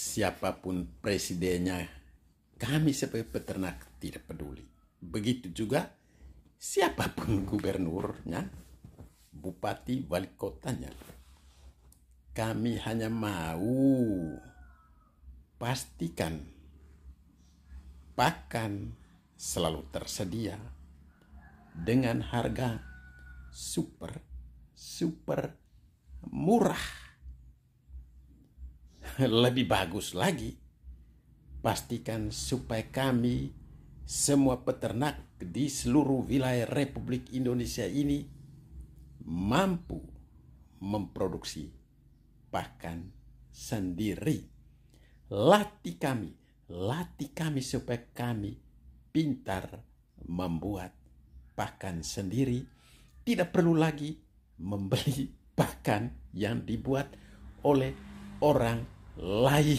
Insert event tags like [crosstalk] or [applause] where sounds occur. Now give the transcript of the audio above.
siapapun presidennya, kami sebagai peternak tidak peduli. Begitu juga siapapun gubernurnya, bupati, wali kotanya. Kami hanya mau pastikan pakan selalu tersedia dengan harga super super murah. [laughs] lebih bagus lagi, pastikan supaya kami semua peternak di seluruh wilayah Republik Indonesia ini mampu memproduksi pakan sendiri. Latih kami, latih kami supaya kami pintar membuat pakan sendiri, tidak perlu lagi membeli [laughs] pakan yang dibuat oleh orang Lai.